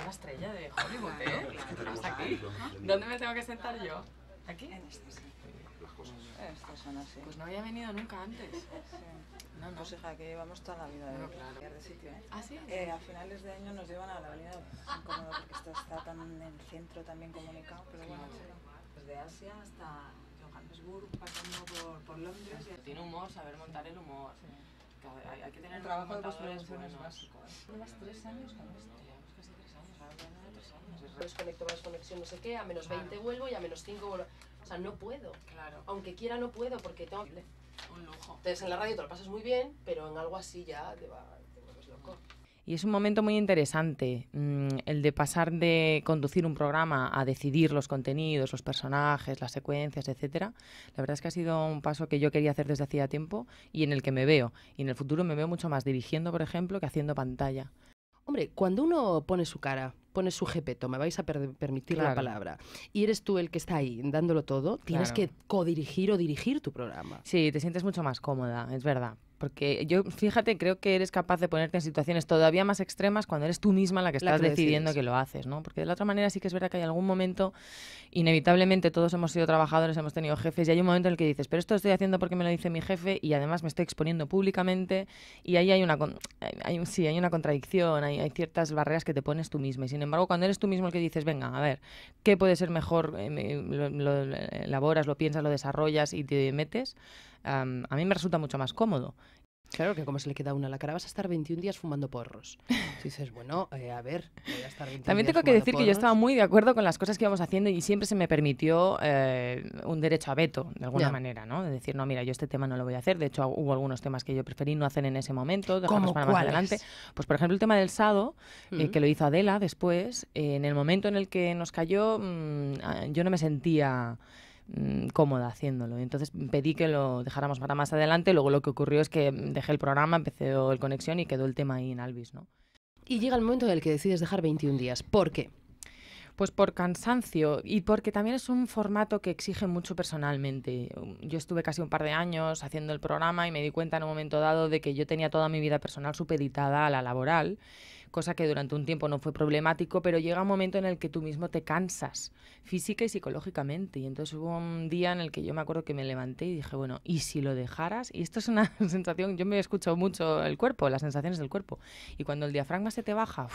una estrella de Hollywood, ¿eh? ¿Dónde me tengo que sentar yo? ¿Aquí? En este, sitio. Las cosas. Estas son así. Pues no había venido nunca antes. Sí. No, no. Pues hija, que llevamos toda la vida de, ¿eh? no, de sitio, ¿eh? ¿Ah, sí? Eh, a finales de año nos llevan a la avenida incómodo porque esto está tan en el centro, también comunicado, pero bueno, Desde pues Asia hasta Johannesburg, pasando por, Londres. Tiene humor, saber montar el humor. Sí. Hay, hay que tener un trabajo de postproducción bueno. es básico. más ¿eh? de tres años con casi 3 años, Desconecto, más no sé qué, a menos 20 vuelvo y a menos 5 vuelvo. O sea, no puedo. Claro. Aunque quiera, no puedo porque tengo... Un lujo. Entonces en la radio te lo pasas muy bien, pero en algo así ya te va... Y es un momento muy interesante, mm, el de pasar de conducir un programa a decidir los contenidos, los personajes, las secuencias, etcétera. La verdad es que ha sido un paso que yo quería hacer desde hacía tiempo y en el que me veo. Y en el futuro me veo mucho más dirigiendo, por ejemplo, que haciendo pantalla. Hombre, cuando uno pone su cara, pone su jepeto, me vais a permitir la palabra, y eres tú el que está ahí dándolo todo, tienes que codirigir o dirigir tu programa. Sí, te sientes mucho más cómoda, es verdad porque yo, fíjate, creo que eres capaz de ponerte en situaciones todavía más extremas cuando eres tú misma la que estás decidiendo que lo haces, ¿no? Porque de la otra manera sí que es verdad que hay algún momento, inevitablemente todos hemos sido trabajadores, hemos tenido jefes, y hay un momento en el que dices, pero esto lo estoy haciendo porque me lo dice mi jefe y además me estoy exponiendo públicamente, y ahí hay una, hay, hay una contradicción, hay, ciertas barreras que te pones tú misma. Y sin embargo, cuando eres tú mismo el que dices, venga, a ver, ¿qué puede ser mejor? Eh, lo, elaboras, lo piensas, lo desarrollas y te metes. a mí me resulta mucho más cómodo. Claro que como se le queda una a la cara, vas a estar 21 días fumando porros. Si dices, bueno, eh, a ver, voy a estar 21 También tengo que decir que yo estaba muy de acuerdo con las cosas que íbamos haciendo y siempre se me permitió eh, un derecho a veto, de alguna manera, ¿no? De decir, no, mira, yo este tema no lo voy a hacer. De hecho, hubo algunos temas que yo preferí no hacer en ese momento, dejarlos para más adelante. Pues, por ejemplo, el tema del sado, eh, mm. que lo hizo Adela después, en el momento en el que nos cayó, mm, ah, yo no me sentía... Mm, cómoda haciéndolo. Entonces pedí que lo dejáramos para más adelante. Luego lo que ocurrió es que dejé el programa, empecé el conexión y quedó el tema ahí en Alvis, ¿no? Y llega el momento en el que decides dejar 21 días. ¿Por qué? Pues por cansancio y porque también es un formato que exige mucho personalmente. Yo estuve casi un par de años haciendo el programa y me di cuenta en un momento dado de que yo tenía toda mi vida personal supeditada a la laboral cosa que durante un tiempo no fue problemático, pero llega un momento en el que tú mismo te cansas física y psicológicamente. Y entonces hubo un día en el que yo me acuerdo que me levanté y dije, bueno, ¿y si lo dejaras? Y esto es una sensación, yo me escucho mucho el cuerpo, las sensaciones del cuerpo. Y cuando el diafragma se te baja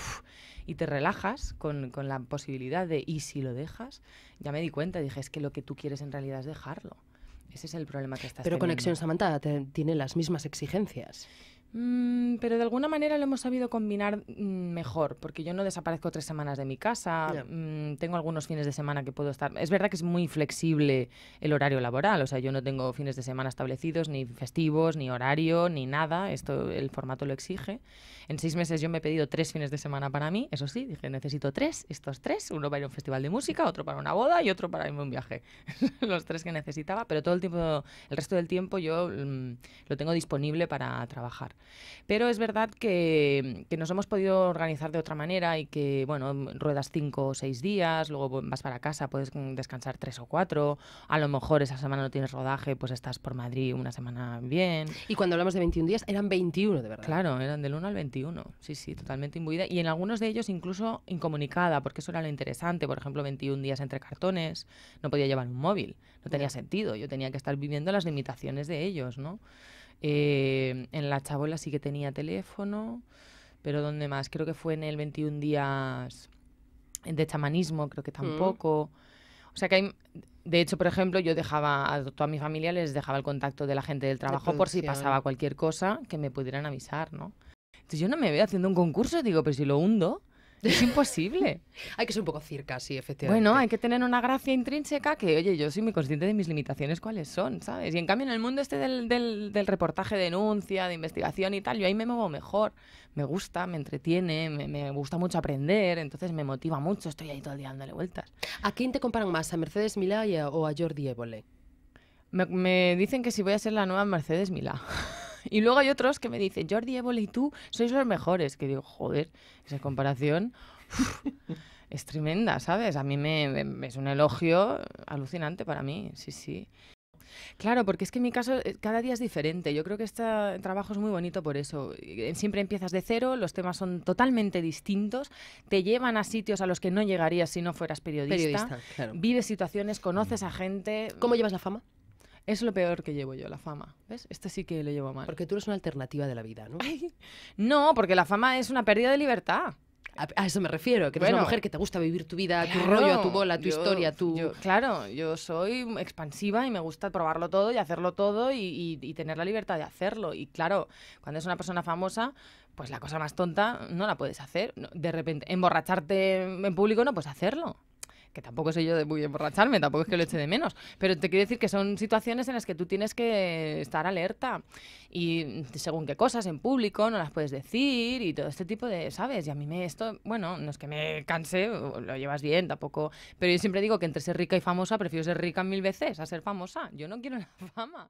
y te relajas con, la posibilidad de, ¿y si lo dejas? Ya me di cuenta, dije, es que lo que tú quieres en realidad es dejarlo. Ese es el problema que estás Pero Conexión Samantha tiene las mismas exigencias. Mm, pero de alguna manera lo hemos sabido combinar mm, mejor, porque yo no desaparezco tres semanas de mi casa, mm, tengo algunos fines de semana que puedo estar... Es verdad que es muy flexible el horario laboral, o sea, yo no tengo fines de semana establecidos, ni festivos, ni horario, ni nada, esto el formato lo exige. En seis meses yo me he pedido tres fines de semana para mí, eso sí, dije, necesito tres, estos tres, uno para ir a un festival de música, otro para una boda y otro para irme a un viaje. Los tres que necesitaba, pero todo el tiempo, el resto del tiempo yo lo tengo disponible para trabajar. Pero es verdad que, nos hemos podido organizar de otra manera y que, bueno, ruedas cinco o seis días, luego vas para casa, puedes descansar tres o cuatro, a lo mejor esa semana no tienes rodaje, pues estás por Madrid una semana bien. Y cuando hablamos de 21 días, eran 21 de verdad. Claro, eran del 1 al 21, sí, sí, totalmente imbuida. Y en algunos de ellos incluso incomunicada, porque eso era lo interesante, por ejemplo, 21 días entre cartones, no podía llevar un móvil, no tenía sentido, yo tenía que estar viviendo las limitaciones de ellos, ¿no? Eh, en la chabola sí que tenía teléfono, pero ¿dónde más? Creo que fue en el 21 días de chamanismo, creo que tampoco. O sea que hay, de hecho, por ejemplo, yo dejaba a toda mi familia, les dejaba el contacto de la gente del trabajo por si pasaba cualquier cosa que me pudieran avisar, ¿no? Entonces yo no me veo haciendo un concurso, digo, pero si lo hundo, es imposible. hay que ser un poco circa, sí, efectivamente. Bueno, hay que tener una gracia intrínseca que, oye, yo soy muy consciente de mis limitaciones, cuáles son, ¿sabes? Y en cambio, en el mundo este del, del, reportaje de denuncia, de investigación y tal, yo ahí me muevo mejor. Me gusta, me entretiene, me, gusta mucho aprender, entonces me motiva mucho, estoy ahí todo el día dándole vueltas. ¿A quién te comparan más, a Mercedes Milá o a Jordi Evole? Me, me dicen que si voy a ser la nueva Mercedes Milá. Y luego hay otros que me dicen, Jordi, Évole y tú sois los mejores. Que digo, joder, esa comparación es tremenda, ¿sabes? A mí me, es un elogio alucinante para mí, sí, sí. Claro, porque es que en mi caso eh, cada día es diferente. Yo creo que este trabajo es muy bonito por eso. Eh, siempre empiezas de cero, los temas son totalmente distintos, te llevan a sitios a los que no llegarías si no fueras periodista. periodista Vives situaciones, conoces a gente. ¿Cómo llevas la fama? Es lo peor que llevo yo, la fama. ¿Ves? Este sí que lo llevo mal. Porque tú eres una alternativa de la vida, ¿no? no, porque la fama es una pérdida de libertad. A, eso me refiero, que eres una mujer que te gusta vivir tu vida, tu rollo, tu bola, tu historia, tu... claro, yo soy expansiva y me gusta probarlo todo y hacerlo todo y, y tener la libertad de hacerlo. Y claro, cuando es una persona famosa, pues la cosa más tonta no la puedes hacer. De repente, emborracharte en público no puedes hacerlo que tampoco soy yo de muy emborracharme, tampoco es que lo eche de menos, pero te quiero decir que son situaciones en las que tú tienes que estar alerta y según qué cosas en público no las puedes decir y todo este tipo de, ¿sabes? Y a mí me esto, bueno, no es que me canse, lo llevas bien tampoco, pero yo siempre digo que entre ser rica y famosa prefiero ser rica mil veces a ser famosa, yo no quiero la fama.